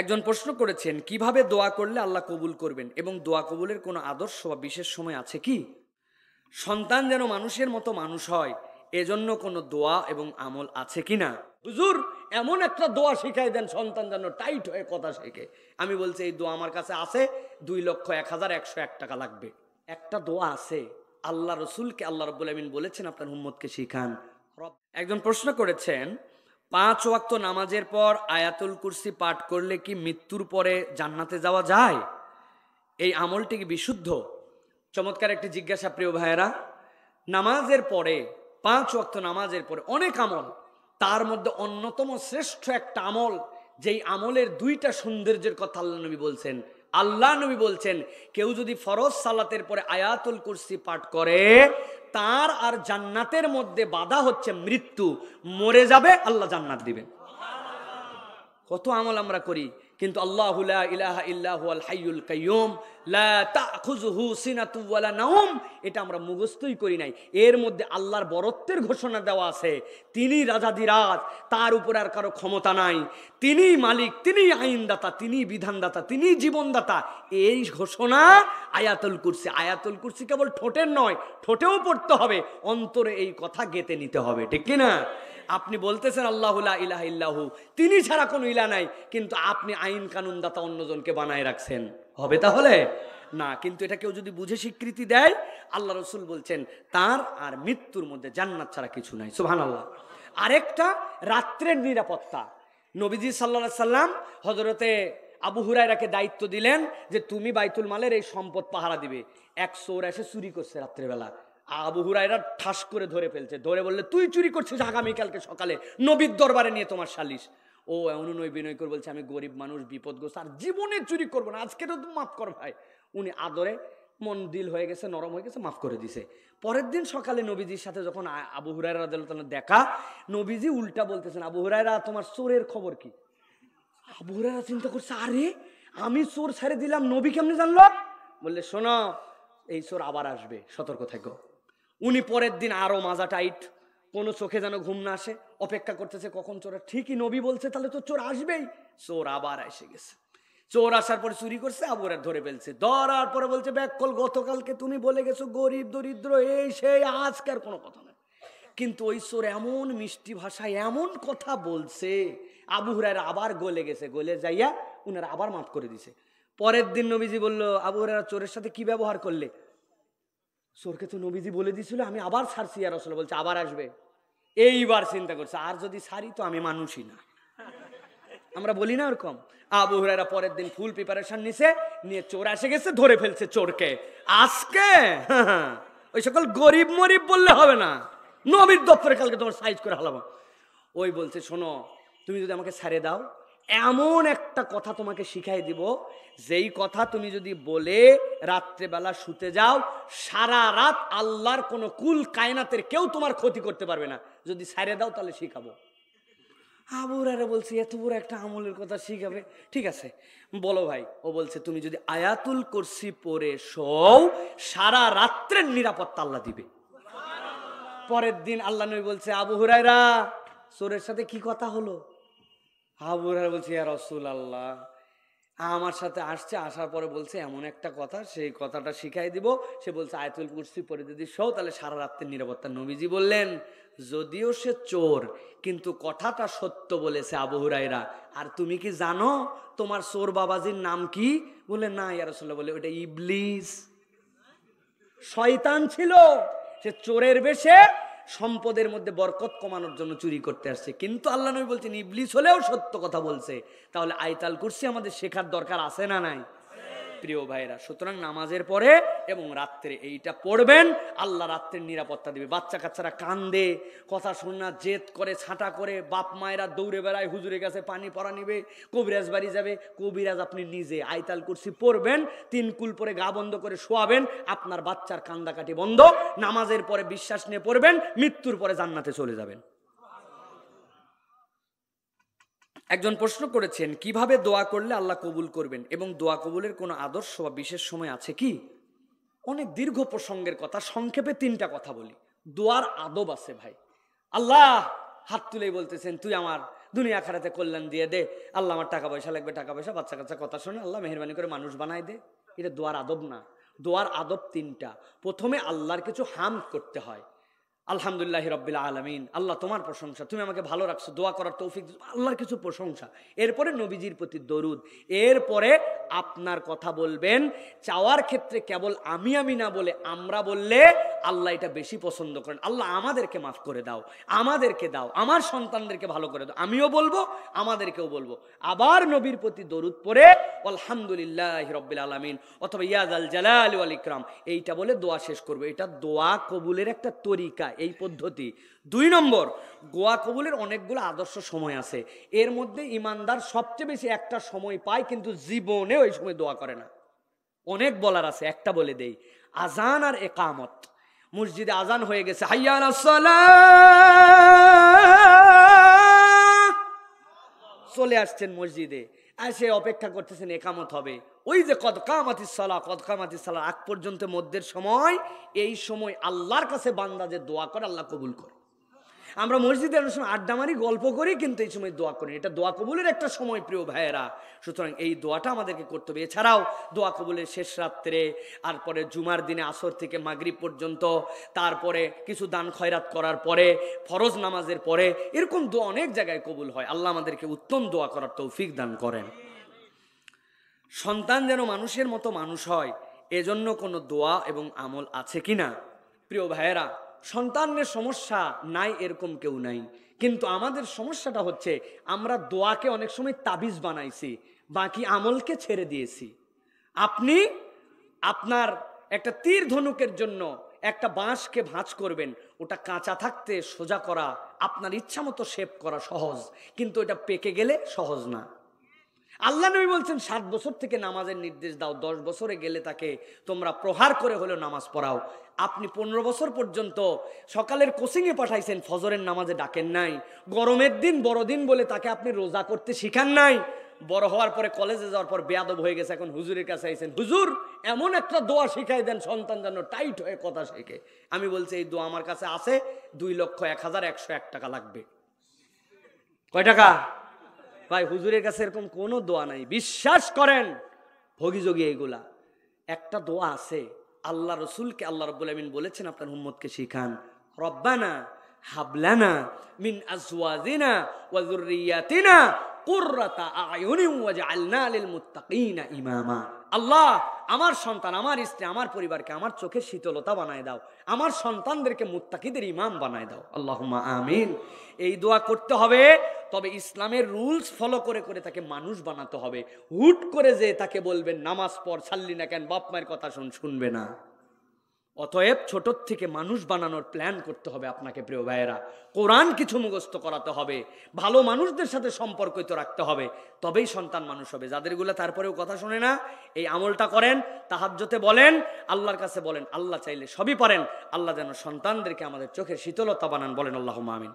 একজন প্রশ্ন করেছেন কিভাবে দোয়া করলে আল্লাহ কবুল করবেন এবং দোয়া কবুলের কোনো আদর্শ বা বিশেষ সময় আছে কি সন্তান যেন মানুষের মতো মানুষ হয় এজন্য কোনো দোয়া এবং আমল আছে কি না হুজুর এমন একটা দোয়া শিখাই দেন সন্তান যেন টাইট হয়ে কথা শেখে আমি বলছি এই দোয়া আমার কাছে আছে দুই লক্ষ এক হাজার একশো এক টাকা লাগবে একটা দোয়া আছে আল্লাহ রসুলকে আল্লাহ রবুল আমিন বলেছেন আপনার হুম্মদকে শিখান একজন প্রশ্ন করেছেন পাঁচ ওয়াক্ত নামাজের পর আয়াতুল কুরসি পাঠ করলে কি মৃত্যুর পরে জান্নাতে যাওয়া যায় এই আমলটি কি বিশুদ্ধ চমৎকার একটি জিজ্ঞাসা প্রিয় ভাইয়েরা নামাজের পরে পাঁচ ওয়াক্ত নামাজের পরে অনেক আমল তার মধ্যে অন্যতম শ্রেষ্ঠ একটা আমল যেই আমলের দুইটা সৌন্দর্যের কথা আল্লাহ নবী বলছেন আল্লাহ নবী বলছেন কেউ যদি ফরজ সালাতের পরে আয়াতুল কুরসি পাঠ করে তার আর জান্নাতের মধ্যে বাধা হচ্ছে মৃত্যু মরে যাবে আল্লাহ জান্নাত দিবেন কত আমল আমরা করি কিন্তু আল্লাহ ইলাহা ইল্লাহ হাইউল কাইয়ুম সিনাতুওয়ালা নাউম এটা আমরা মুখস্থই করি নাই এর মধ্যে আল্লাহর বরত্বের ঘোষণা দেওয়া আছে তিনি রাজাধিরাজ তার উপর আর কারো ক্ষমতা নাই তিনি মালিক তিনি আইনদাতা তিনি বিধানদাতা তিনি জীবনদাতা এই ঘোষণা আয়াতুল কুরসি আয়াতুল কুরসি কেবল ঠোঁটের নয় ঠোঁটেও পড়তে হবে অন্তরে এই কথা গেতে নিতে হবে ঠিক কিনা আপনি বলতেছেন আল্লাহুল্লাহ ইলাহ ইল্লাহু তিনি ছাড়া কোনো ইলা নাই কিন্তু আপনি আইন কানুনদাতা অন্যজনকে বানায় রাখছেন হবে তাহলে না কিন্তু এটা কেউ যদি বুঝে স্বীকৃতি দেয় আল্লাহ রসুল বলছেন তার আর মৃত্যুর মধ্যে জান্নাত ছাড়া কিছু নাই সুহান আল্লাহ আরেকটা রাত্রের নিরাপত্তা নবীজি সাল্লা সাল্লাম হজরতে আবু হুরাইরাকে দায়িত্ব দিলেন যে তুমি বাইতুল মালের এই সম্পদ পাহারা দিবে এক সৌর এসে চুরি করছে রাত্রেবেলা আবু হুরাইরা ঠাস করে ধরে ফেলছে ধরে বললে তুই চুরি করছিস আগামীকালকে সকালে নবীর দরবারে নিয়ে তোমার সালিস ও এমন নয় বিনয় করে বলছে আমি গরিব মানুষ বিপদগ্রস্ত আর জীবনে চুরি করবো না আজকে তো মাফ কর ভাই উনি আদরে মন দিল হয়ে গেছে নরম হয়ে গেছে মাফ করে দিছে পরের দিন সকালে নবীজির সাথে যখন আবু হুরাইরা দেখা নবীজি উল্টা বলতেছেন আবু হুরাইরা তোমার চোরের খবর কি আবু হুরাইরা চিন্তা করছে আরে আমি চোর ছেড়ে দিলাম নবী কেমনি জানলো বললে শোনো এই চোর আবার আসবে সতর্ক থাকো উনি পরের দিন আরও মাজা টাইট কোনো চোখে যেন ঘুম না আসে অপেক্ষা করতেছে কখন চোরা ঠিকই নবী বলছে তাহলে তো চোর আসবেই চোর আবার এসে গেছে চোর আসার পরে চুরি করছে আবার ধরে ফেলছে ধরার পরে বলছে ব্যাকল গতকালকে তুমি বলে গেছো গরিব দরিদ্র এই সেই আজকের কোনো কথা না কিন্তু ওই চোর এমন মিষ্টি ভাষায় এমন কথা বলছে আবু হুরার আবার গলে গেছে গলে যাইয়া উনারা আবার মাফ করে দিছে পরের দিন নবীজি বলল আবু হুরারা চোরের সাথে কি ব্যবহার করলে সোরকে তো নবীজি বলে দিয়েছিল আমি আবার সারছি আর আসলে বলছে আবার আসবে এইবার চিন্তা করছে আর যদি সারি তো আমি মানুষই না আমরা বলি না ওরকম আবু পরের দিন ফুল প্রিপারেশন নিছে নিয়ে চোর এসে গেছে ধরে ফেলছে চোরকে আজকে ওই সকল গরিব মরিব বললে হবে না নবীর দপ্তরে কালকে তোমার সাইজ করে হালাবো ওই বলছে শোনো তুমি যদি আমাকে ছাড়ে দাও এমন একটা কথা তোমাকে শিখাই দিব যেই কথা তুমি যদি বলে রাত্রেবেলা শুতে যাও সারা রাত আল্লাহর কোনো কুল কায়নাতের কেউ তোমার ক্ষতি করতে পারবে না যদি সারে দাও তাহলে শিখাবো আবুরারে বলছি এত বড় একটা আমলের কথা শিখাবে ঠিক আছে বলো ভাই ও বলছে তুমি যদি আয়াতুল কুরসি পরে সও সারা রাত্রের নিরাপত্তা আল্লাহ দিবে পরের দিন আল্লাহ নবী বলছে আবু হুরাইরা চোরের সাথে কি কথা হলো আবু হুরায়রা বলছে ইয়া রসুল আল্লাহ আমার সাথে আসছে আসার পরে বলছে এমন একটা কথা সেই কথাটা শিখাই দিব সে বলছে আয়তুল কুর্সি পরে যদি সৌ তাহলে সারা রাত্রের নিরাপত্তা নবীজি বললেন যদিও সে চোর কিন্তু কথাটা সত্য বলেছে আবহুরাইরা আর তুমি কি জানো তোমার চোর বাবাজির নাম কি বলে না ইয়ারসোল্লা বলে ওটা ইবলিস শয়তান ছিল সে চোরের বেশে সম্পদের মধ্যে বরকত কমানোর জন্য চুরি করতে আসছে কিন্তু আল্লাহ নবী বলছেন ইবলিস হলেও সত্য কথা বলছে তাহলে আইতাল কুরসি আমাদের শেখার দরকার আছে না নাই প্রিয় ভাইরা সুতরাং নামাজের পরে এবং রাত্রে এইটা পড়বেন আল্লাহ রাত্রের নিরাপত্তা দেবে বাচ্চা কাচ্চারা কান্দে কথা শোনা জেদ করে ছাঁটা করে বাপ মায়েরা দৌড়ে বেড়ায় হুজুরের কাছে পানি পরা নিবে কবিরাজ বাড়ি যাবে কবিরাজ আপনি নিজে আইতাল কুরসি পড়বেন তিন কুল পরে গা বন্ধ করে শোয়াবেন আপনার বাচ্চার কান্দাকাটি বন্ধ নামাজের পরে বিশ্বাস নিয়ে পড়বেন মৃত্যুর পরে জান্নাতে চলে যাবেন একজন প্রশ্ন করেছেন কিভাবে দোয়া করলে আল্লাহ কবুল করবেন এবং দোয়া কবুলের কোনো আদর্শ বা বিশেষ সময় আছে কি অনেক দীর্ঘ প্রসঙ্গের কথা সংক্ষেপে তিনটা কথা বলি দোয়ার আদব আছে ভাই আল্লাহ হাত তুলেই বলতেছেন তুই আমার দুনিয়া খারাতে কল্যাণ দিয়ে দে আল্লাহ আমার টাকা পয়সা লাগবে টাকা পয়সা বাচ্চা কাচ্চা কথা শুনে আল্লাহ মেহরবানি করে মানুষ বানায় দে এটা দোয়ার আদব না দোয়ার আদব তিনটা প্রথমে আল্লাহর কিছু হাম করতে হয় আলহামদুলিল্লাহ রব্বিল আলমিন আল্লাহ তোমার প্রশংসা তুমি আমাকে ভালো রাখছো দোয়া করার তৌফিক আল্লাহর কিছু প্রশংসা এরপরে নবীজির প্রতি দরুদ এরপরে আপনার কথা বলবেন চাওয়ার ক্ষেত্রে কেবল আমি আমি না বলে আমরা বললে আল্লাহ এটা বেশি পছন্দ করেন আল্লাহ আমাদেরকে মাফ করে দাও আমাদেরকে দাও আমার সন্তানদেরকে ভালো করে দাও আমিও বলবো আমাদেরকেও বলবো আবার নবীর প্রতি দরুদ পরে আলহামদুলিল্লাহ রব্বিল আলমিন অথবা ইয়াদ আল জালাল আল ইকরাম এইটা বলে দোয়া শেষ করবো এটা দোয়া কবুলের একটা তরিকা এই পদ্ধতি দুই নম্বর গোয়া কবুলের অনেকগুলো আদর্শ সময় আছে এর মধ্যে ইমানদার সবচেয়ে বেশি একটা সময় পায় কিন্তু জীবনে কেউ এই সময় দোয়া করে না অনেক বলার আছে একটা বলে দেই আজান আর একামত মসজিদে আজান হয়ে গেছে হাইয়ান চলে আসছেন মসজিদে এসে অপেক্ষা করতেছেন একামত হবে ওই যে কদকামাতি সালা কদকামাতি সালা আগ পর্যন্ত মধ্যের সময় এই সময় আল্লাহর কাছে বান্দা যে দোয়া করে আল্লাহ কবুল করে আমরা মসজিদে অনেক সময় আড্ডা মারি গল্প করি কিন্তু এই সময় দোয়া করি এটা দোয়া কবুলের একটা সময় প্রিয় ভাইয়েরা সুতরাং এই দোয়াটা আমাদেরকে করতে হবে এছাড়াও দোয়া কবুলের শেষ রাত্রে আর পরে জুমার দিনে আসর থেকে মাগরিব পর্যন্ত তারপরে কিছু দান খয়রাত করার পরে ফরজ নামাজের পরে এরকম দোয়া অনেক জায়গায় কবুল হয় আল্লাহ আমাদেরকে উত্তম দোয়া করার তৌফিক দান করেন সন্তান যেন মানুষের মতো মানুষ হয় এজন্য কোনো দোয়া এবং আমল আছে কি না প্রিয় ভাইয়েরা সন্তানের সমস্যা নাই এরকম কেউ নাই কিন্তু আমাদের সমস্যাটা হচ্ছে আমরা দোয়াকে অনেক সময় তাবিজ বানাইছি বাকি আমলকে ছেড়ে দিয়েছি আপনি আপনার একটা তীর ধনুকের জন্য একটা বাঁশকে ভাঁজ করবেন ওটা কাঁচা থাকতে সোজা করা আপনার ইচ্ছা মতো শেপ করা সহজ কিন্তু এটা পেকে গেলে সহজ না আল্লাহ নবী বলছেন সাত বছর থেকে নামাজের নির্দেশ দাও দশ বছরে গেলে তাকে তোমরা প্রহার করে হলেও নামাজ পড়াও আপনি পনেরো বছর পর্যন্ত সকালের কোচিংয়ে পাঠাইছেন ফজরের নামাজে ডাকেন নাই গরমের দিন বড়দিন বলে তাকে আপনি রোজা করতে শিখান নাই বড় হওয়ার পরে কলেজে যাওয়ার পর বেয়াদব হয়ে গেছে এখন হুজুরের কাছে আইসেন হুজুর এমন একটা দোয়া শিখাই দেন সন্তান যেন টাইট হয়ে কথা শেখে আমি বলছি এই দোয়া আমার কাছে আছে দুই লক্ষ এক হাজার একশো এক টাকা লাগবে কয় টাকা ভাই হুজুরের কাছে এরকম কোনো দোয়া নাই বিশ্বাস করেন ভোগিযোগী এগুলা একটা দোয়া আছে আল্লাহ রসুলকে আল্লাহ রব্বুল আমিন বলেছেন আপনার হুম্মদকে শিখান রব্বানা হাবলানা মিন আজওয়াজিনা ওয়া যুররিয়াতিনা কুররাতা আয়ুনিন ওয়াজআলনা লিল মুত্তাকিনা ইমামা আল্লাহ আমার সন্তান আমার স্ত্রী আমার পরিবারকে আমার চোখের শীতলতা বানায় দাও আমার সন্তানদেরকে মুত্তাকিদের ইমাম বানায় দাও আল্লাহুম্মা আমিন এই দোয়া করতে হবে তবে ইসলামের রুলস ফলো করে করে তাকে মানুষ বানাতে হবে হুট করে যে তাকে বলবেন নামাজ পড় ছাড়লি না কেন বাপ মায়ের কথা শুন শুনবে না অতএব ছোটর থেকে মানুষ বানানোর প্ল্যান করতে হবে আপনাকে প্রিয় ভাইয়েরা কোরআন কিছু মুখস্থ করাতে হবে ভালো মানুষদের সাথে সম্পর্কিত রাখতে হবে তবেই সন্তান মানুষ হবে যাদেরগুলো তারপরেও কথা শোনে না এই আমলটা করেন তাহাজ্যতে বলেন আল্লাহর কাছে বলেন আল্লাহ চাইলে সবই পারেন আল্লাহ যেন সন্তানদেরকে আমাদের চোখের শীতলতা বানান বলেন আল্লাহ মামিন